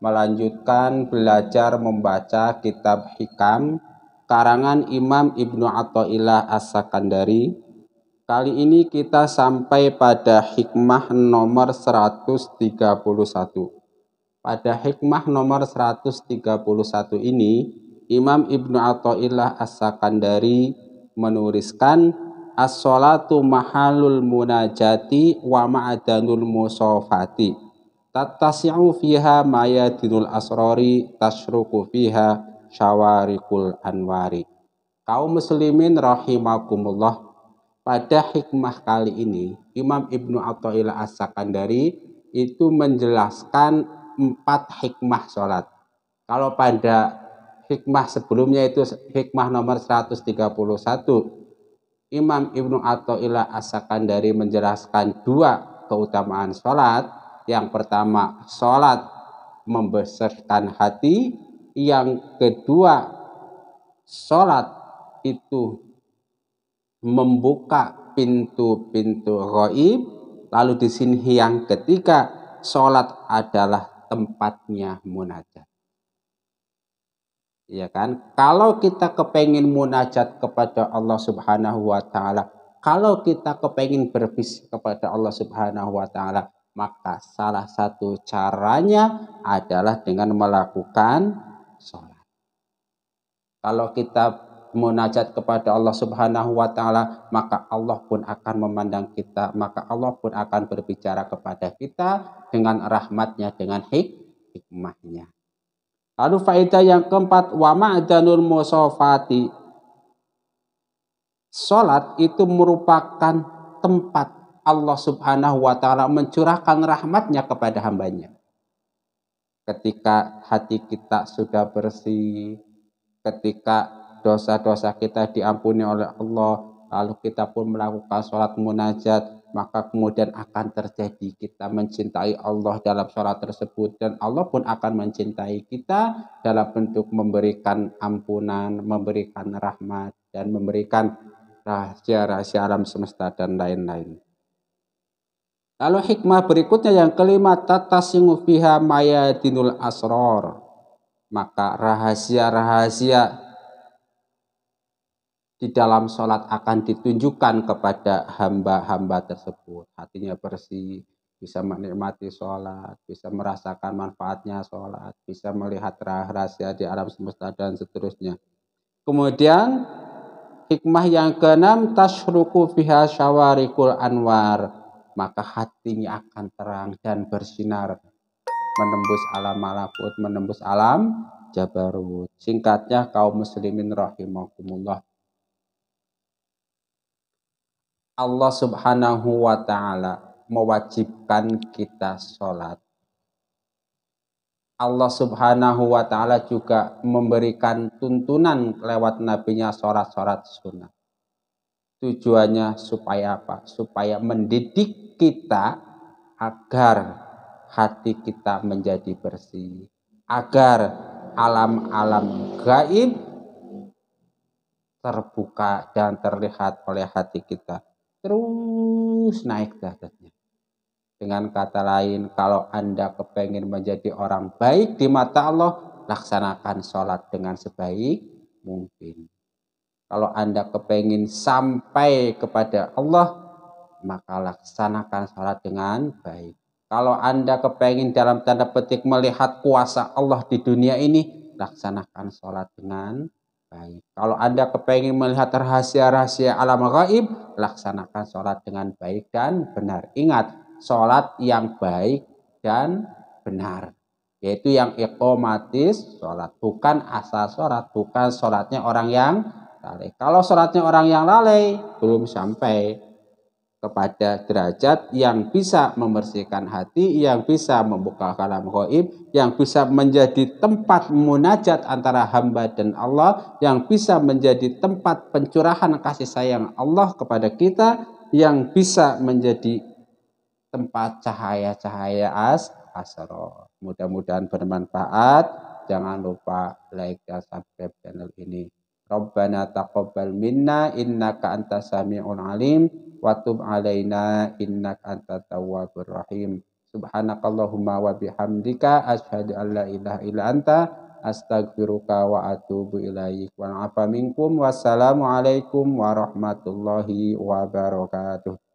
melanjutkan belajar membaca kitab hikam karangan Imam Ibnu Athaillah As-Sakandari. Kali ini kita sampai pada hikmah nomor 131. Pada hikmah nomor 131 ini, Imam Ibnu Athaillah As-Sakandari menuliskan as-salatu mahalul munajati wa ma'adanul musofati. Tatasi'u fiha mayadinul asrori tashruku fiha syawarikul anwari. Kaum muslimin rahimakumullah. Pada hikmah kali ini, Imam Ibnu Atta'illah As-Sakandari itu menjelaskan empat hikmah sholat. Kalau pada hikmah sebelumnya itu hikmah nomor 131, Imam Ibnu Atta'illah As-Sakandari menjelaskan dua keutamaan sholat, yang pertama, sholat membesarkan hati. Yang kedua, sholat itu membuka pintu-pintu roib. Lalu di sini yang ketiga, sholat adalah tempatnya munajat. Ya kan? Kalau kita kepengen munajat kepada Allah Subhanahu wa taala, kalau kita kepengen berbisik kepada Allah Subhanahu wa taala, maka salah satu caranya adalah dengan melakukan sholat. Kalau kita munajat kepada Allah Subhanahu wa taala, maka Allah pun akan memandang kita, maka Allah pun akan berbicara kepada kita dengan rahmatnya, dengan hikmahnya. Lalu faedah yang keempat, wa janur musafati. sholat itu merupakan tempat Allah subhanahu wa ta'ala mencurahkan rahmatnya kepada hambanya. Ketika hati kita sudah bersih, ketika dosa-dosa kita diampuni oleh Allah, lalu kita pun melakukan sholat munajat, maka kemudian akan terjadi kita mencintai Allah dalam sholat tersebut dan Allah pun akan mencintai kita dalam bentuk memberikan ampunan, memberikan rahmat, dan memberikan rahasia-rahasia alam semesta dan lain-lain. Lalu hikmah berikutnya yang kelima tata tatasingu fiha dinul asror. Maka rahasia-rahasia di dalam sholat akan ditunjukkan kepada hamba-hamba tersebut. Hatinya bersih, bisa menikmati sholat, bisa merasakan manfaatnya sholat, bisa melihat rahasia di alam semesta dan seterusnya. Kemudian hikmah yang keenam tasruku fiha syawarikul anwar maka hatinya akan terang dan bersinar menembus alam malakut, menembus alam jabarut. Singkatnya kaum muslimin rahimakumullah. Allah subhanahu wa ta'ala mewajibkan kita sholat. Allah subhanahu wa ta'ala juga memberikan tuntunan lewat nabinya sholat-sholat sunnah. Tujuannya supaya apa? Supaya mendidik kita agar hati kita menjadi bersih, agar alam-alam gaib terbuka dan terlihat oleh hati kita. Terus naik derajatnya. Dengan kata lain, kalau Anda kepengen menjadi orang baik di mata Allah, laksanakan sholat dengan sebaik mungkin. Kalau Anda kepengen sampai kepada Allah, maka laksanakan sholat dengan baik. Kalau Anda kepengen dalam tanda petik melihat kuasa Allah di dunia ini, laksanakan sholat dengan baik. Kalau Anda kepengen melihat rahasia-rahasia alam gaib, laksanakan sholat dengan baik dan benar. Ingat, sholat yang baik dan benar. Yaitu yang ekomatis sholat. Bukan asal sholat, bukan sholatnya orang yang lalai. Kalau sholatnya orang yang lalai, belum sampai kepada derajat yang bisa membersihkan hati, yang bisa membuka kalam goib, yang bisa menjadi tempat munajat antara hamba dan Allah, yang bisa menjadi tempat pencurahan kasih sayang Allah kepada kita, yang bisa menjadi tempat cahaya-cahaya as asro. Mudah-mudahan bermanfaat. Jangan lupa like dan subscribe channel ini. Rabbana taqabbal minna innaka antas samiul alim watub alaina innaka antat tawwabur rahim. Subhanakallahumma wa bihamdika asyhadu an la ilaha illa anta astagfiruka wa atubu ilaik. Wa afa minkum wassalamu alaikum warahmatullahi wabarakatuh.